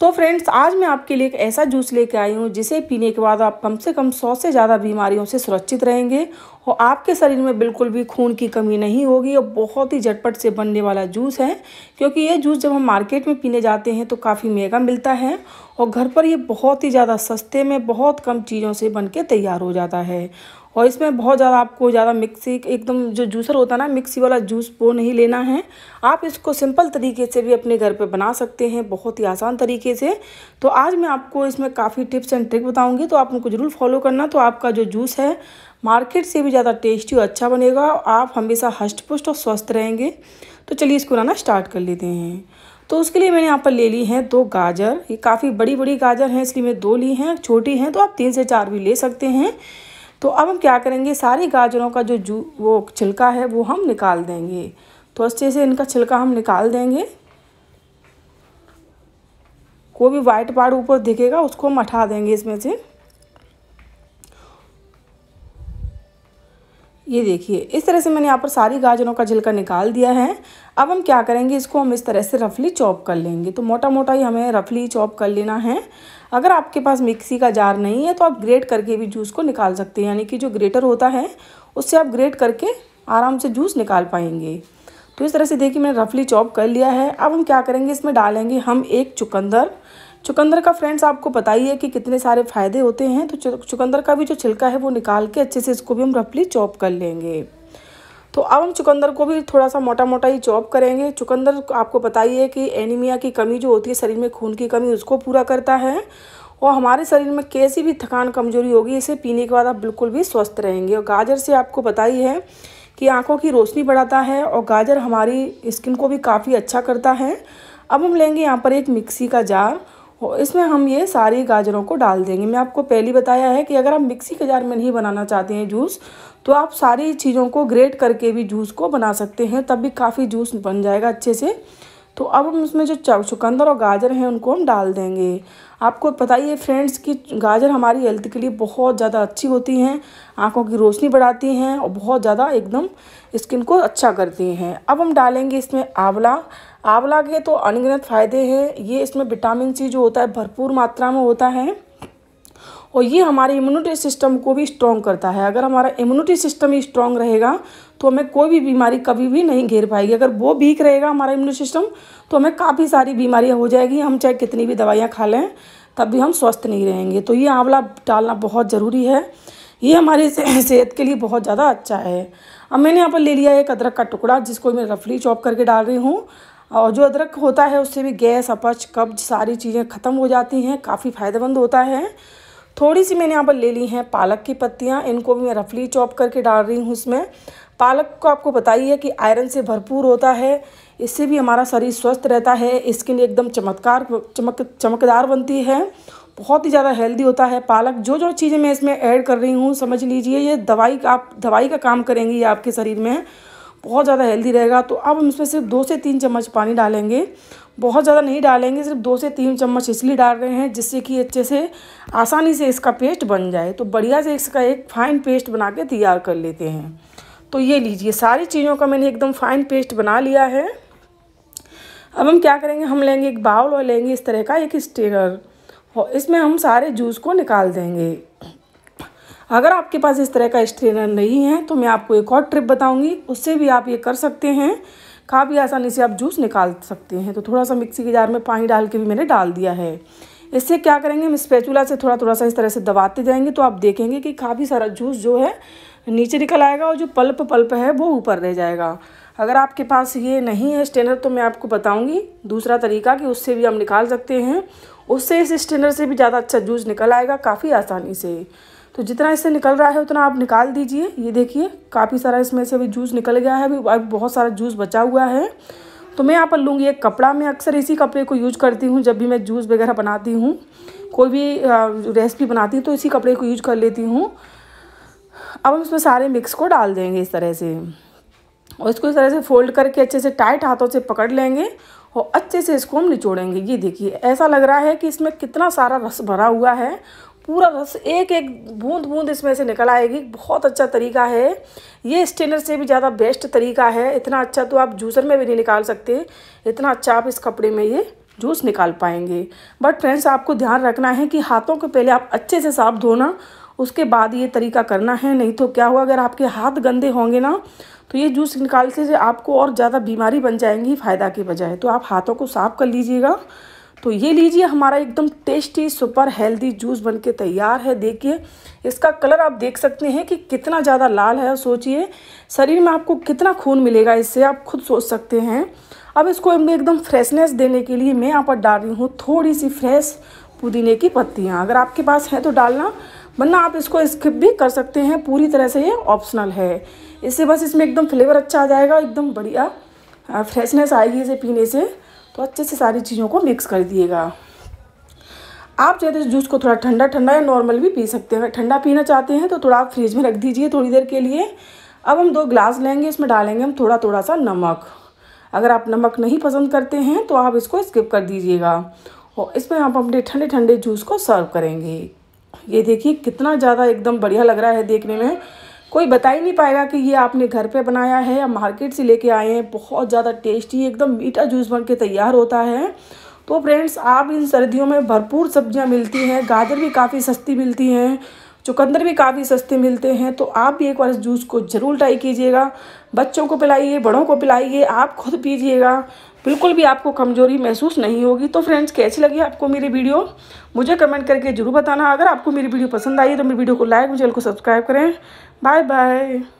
तो फ्रेंड्स आज मैं आपके लिए एक ऐसा जूस लेके आई हूँ जिसे पीने के बाद आप कम से कम सौ से ज़्यादा बीमारियों से सुरक्षित रहेंगे और आपके शरीर में बिल्कुल भी खून की कमी नहीं होगी और बहुत ही झटपट से बनने वाला जूस है क्योंकि ये जूस जब हम मार्केट में पीने जाते हैं तो काफ़ी महंगा मिलता है और घर पर ये बहुत ही ज़्यादा सस्ते में बहुत कम चीज़ों से बन के तैयार हो जाता है और इसमें बहुत ज़्यादा आपको ज़्यादा मिक्सी एकदम जो जूसर होता है ना मिक्सी वाला जूस वो नहीं लेना है आप इसको सिंपल तरीके से भी अपने घर पे बना सकते हैं बहुत ही आसान तरीके से तो आज मैं आपको इसमें काफ़ी टिप्स एंड ट्रिक बताऊंगी तो आप उनको ज़रूर फॉलो करना तो आपका जो जूस है मार्केट से भी ज़्यादा टेस्टी और अच्छा बनेगा आप हमेशा हष्ट पुष्ट और स्वस्थ रहेंगे तो चलिए इसको बनाना स्टार्ट कर लेते हैं तो उसके लिए मैंने यहाँ पर ले ली हैं दो गाजर ये काफ़ी बड़ी बड़ी गाजर हैं इसलिए मैं दो ली हैं छोटी हैं तो आप तीन से चार भी ले सकते हैं तो अब हम क्या करेंगे सारी गाजरों का जो जू वो छिलका है वो हम निकाल देंगे तो अच्छे से इनका छिलका हम निकाल देंगे कोई भी वाइट पार्ट ऊपर दिखेगा उसको हम हटा देंगे इसमें से ये देखिए इस तरह से मैंने यहाँ पर सारी गाजरों का झिलका निकाल दिया है अब हम क्या करेंगे इसको हम इस तरह से रफली चॉप कर लेंगे तो मोटा मोटा ही हमें रफली चॉप कर लेना है अगर आपके पास मिक्सी का जार नहीं है तो आप ग्रेट करके भी जूस को निकाल सकते हैं यानी कि जो ग्रेटर होता है उससे आप ग्रेट करके आराम से जूस निकाल पाएंगे तो इस तरह से देखिए मैंने रफली चॉप कर लिया है अब हम क्या करेंगे इसमें डालेंगे हम एक चुकंदर चुकंदर का फ्रेंड्स आपको बताइए कि कितने सारे फ़ायदे होते हैं तो चुकंदर का भी जो छिलका है वो निकाल के अच्छे से इसको भी हम रफली चॉप कर लेंगे तो अब हम चुकंदर को भी थोड़ा सा मोटा मोटा ही चॉप करेंगे चुकंदर आपको बताइए कि एनीमिया की कमी जो होती है शरीर में खून की कमी उसको पूरा करता है और हमारे शरीर में कैसी भी थकान कमजोरी होगी इसे पीने के बाद आप बिल्कुल भी स्वस्थ रहेंगे और गाजर से आपको ही है कि आँखों की रोशनी बढ़ाता है और गाजर हमारी स्किन को भी काफ़ी अच्छा करता है अब हम लेंगे यहाँ पर एक मिक्सी का जार और इसमें हम ये सारी गाजरों को डाल देंगे मैं आपको पहले बताया है कि अगर आप मिक्सी के जार में नहीं बनाना चाहते हैं जूस तो आप सारी चीज़ों को ग्रेट करके भी जूस को बना सकते हैं तब भी काफ़ी जूस बन जाएगा अच्छे से तो अब हम इसमें जो चुकंदर और गाजर हैं उनको हम डाल देंगे आपको पता ही है फ्रेंड्स कि गाजर हमारी हेल्थ के लिए बहुत ज़्यादा अच्छी होती हैं आंखों की रोशनी बढ़ाती हैं और बहुत ज़्यादा एकदम स्किन को अच्छा करती हैं अब हम डालेंगे इसमें आंवला आंवला के तो अनगिनत फ़ायदे हैं ये इसमें विटामिन सी जो होता है भरपूर मात्रा में होता है और ये हमारे इम्यूनिटी सिस्टम को भी स्ट्रॉन्ग करता है अगर हमारा इम्यूनिटी सिस्टम ही स्ट्रॉन्ग रहेगा तो हमें कोई भी बीमारी कभी भी नहीं घेर पाएगी अगर वो वीक रहेगा हमारा इम्यून सिस्टम तो हमें काफ़ी सारी बीमारियाँ हो जाएगी हम चाहे कितनी भी दवाइयाँ खा लें तब भी हम स्वस्थ नहीं रहेंगे तो ये आंवला डालना बहुत ज़रूरी है ये हमारे सेहत के लिए बहुत ज़्यादा अच्छा है अब मैंने यहाँ पर ले लिया एक अदरक का टुकड़ा जिसको मैं रफली चॉप करके डाल रही हूँ और जो अदरक होता है उससे भी गैस अपच कब्ज सारी चीज़ें ख़त्म हो जाती हैं काफ़ी फ़ायदेमंद होता है थोड़ी सी मैंने यहाँ पर ले ली हैं पालक की पत्तियाँ इनको भी मैं रफली चॉप करके डाल रही हूँ इसमें पालक को आपको बताइए कि आयरन से भरपूर होता है इससे भी हमारा शरीर स्वस्थ रहता है स्किन एकदम चमत्कार चमक चमकदार बनती है बहुत ही ज़्यादा हेल्दी होता है पालक जो जो चीज़ें मैं इसमें ऐड कर रही हूँ समझ लीजिए ये दवाई का आप दवाई का काम करेंगी ये आपके शरीर में बहुत ज़्यादा हेल्दी रहेगा तो अब हम इसमें सिर्फ दो से तीन चम्मच पानी डालेंगे बहुत ज़्यादा नहीं डालेंगे सिर्फ दो से तीन चम्मच इसलिए डाल रहे हैं जिससे कि अच्छे से आसानी से इसका पेस्ट बन जाए तो बढ़िया से इसका एक फाइन पेस्ट बना के तैयार कर लेते हैं तो ये लीजिए सारी चीज़ों का मैंने एकदम फाइन पेस्ट बना लिया है अब हम क्या करेंगे हम लेंगे एक बाउल और लेंगे इस तरह का एक स्टेनर और इसमें हम सारे जूस को निकाल देंगे अगर आपके पास इस तरह का स्ट्रेनर नहीं है तो मैं आपको एक और ट्रिप बताऊंगी उससे भी आप ये कर सकते हैं काफ़ी आसानी से आप जूस निकाल सकते हैं तो थोड़ा सा मिक्सी के जार में पानी डाल के भी मैंने डाल दिया है इससे क्या करेंगे हम स्पेचुला से थोड़ा थोड़ा सा इस तरह से दबाते जाएंगे तो आप देखेंगे कि काफ़ी सारा जूस जो है नीचे निकल आएगा और जो पल्प पल्प है वो ऊपर रह जाएगा अगर आपके पास ये नहीं है स्टेनर तो मैं आपको बताऊंगी दूसरा तरीका कि उससे भी हम निकाल सकते हैं उससे इस स्टेनर से भी ज़्यादा अच्छा जूस निकल आएगा काफ़ी आसानी से तो जितना इससे निकल रहा है उतना आप निकाल दीजिए ये देखिए काफ़ी सारा इसमें से अभी जूस निकल गया है अभी बहुत सारा जूस बचा हुआ है तो मैं यहाँ पर लूँगी एक कपड़ा मैं अक्सर इसी कपड़े को यूज करती हूँ जब भी मैं जूस वगैरह बनाती हूँ कोई भी रेसिपी बनाती हूँ तो इसी कपड़े को यूज कर लेती हूँ अब हम इसमें सारे मिक्स को डाल देंगे इस तरह से और इसको इस तरह से फोल्ड करके अच्छे से टाइट हाथों से पकड़ लेंगे और अच्छे से इसको हम निचोड़ेंगे ये देखिए ऐसा लग रहा है कि इसमें कितना सारा रस भरा हुआ है पूरा रस एक एक बूंद बूंद इसमें से निकल आएगी बहुत अच्छा तरीका है ये स्टेनर से भी ज़्यादा बेस्ट तरीका है इतना अच्छा तो आप जूसर में भी नहीं निकाल सकते इतना अच्छा आप इस कपड़े में ये जूस निकाल पाएंगे बट फ्रेंड्स आपको ध्यान रखना है कि हाथों को पहले आप अच्छे से साफ धोना उसके बाद ये तरीका करना है नहीं तो क्या हुआ अगर आपके हाथ गंदे होंगे ना तो ये जूस निकाल के आपको और ज़्यादा बीमारी बन जाएंगी फ़ायदा के बजाय तो आप हाथों को साफ़ कर लीजिएगा तो ये लीजिए हमारा एकदम टेस्टी सुपर हेल्दी जूस बन के तैयार है देखिए इसका कलर आप देख सकते हैं कि कितना ज़्यादा लाल है सोचिए शरीर में आपको कितना खून मिलेगा इससे आप खुद सोच सकते हैं अब इसको एकदम फ्रेशनेस देने के लिए मैं यहाँ पर डाल रही हूँ थोड़ी सी फ्रेश पुदीने की पत्तियाँ अगर आपके पास हैं तो डालना वरना आप इसको स्किप भी कर सकते हैं पूरी तरह से ये ऑप्शनल है इससे बस इसमें एकदम फ्लेवर अच्छा आ जाएगा एकदम बढ़िया फ्रेशनेस आएगी इसे पीने से तो अच्छे से सारी चीज़ों को मिक्स कर दिएगा आप चाहते तो जूस को थोड़ा ठंडा ठंडा या नॉर्मल भी पी सकते हैं ठंडा पीना चाहते हैं तो थोड़ा आप फ्रिज में रख दीजिए थोड़ी देर के लिए अब हम दो ग्लास लेंगे इसमें डालेंगे हम थोड़ा थोड़ा सा नमक अगर आप नमक नहीं पसंद करते हैं तो आप इसको स्किप कर दीजिएगा और इसमें हम अपने ठंडे ठंडे जूस को सर्व करेंगे ये देखिए कितना ज़्यादा एकदम बढ़िया लग रहा है देखने में कोई बता ही नहीं पाएगा कि ये आपने घर पे बनाया है या मार्केट से लेके आए हैं बहुत ज़्यादा टेस्टी एकदम मीठा जूस बन के तैयार होता है तो फ्रेंड्स आप इन सर्दियों में भरपूर सब्जियां मिलती हैं गाजर भी काफ़ी सस्ती मिलती हैं चुकंदर भी काफ़ी सस्ते मिलते हैं तो आप भी एक बार इस जूस को ज़रूर ट्राई कीजिएगा बच्चों को पिलाइए बड़ों को पिलाइए आप खुद पीजिएगा बिल्कुल भी आपको कमजोरी महसूस नहीं होगी तो फ्रेंड्स कैसी लगी आपको मेरी वीडियो मुझे कमेंट करके जरूर बताना अगर आपको मेरी वीडियो पसंद आई तो मेरी वीडियो को लाइक मुझे को सब्सक्राइब करें बाय बाय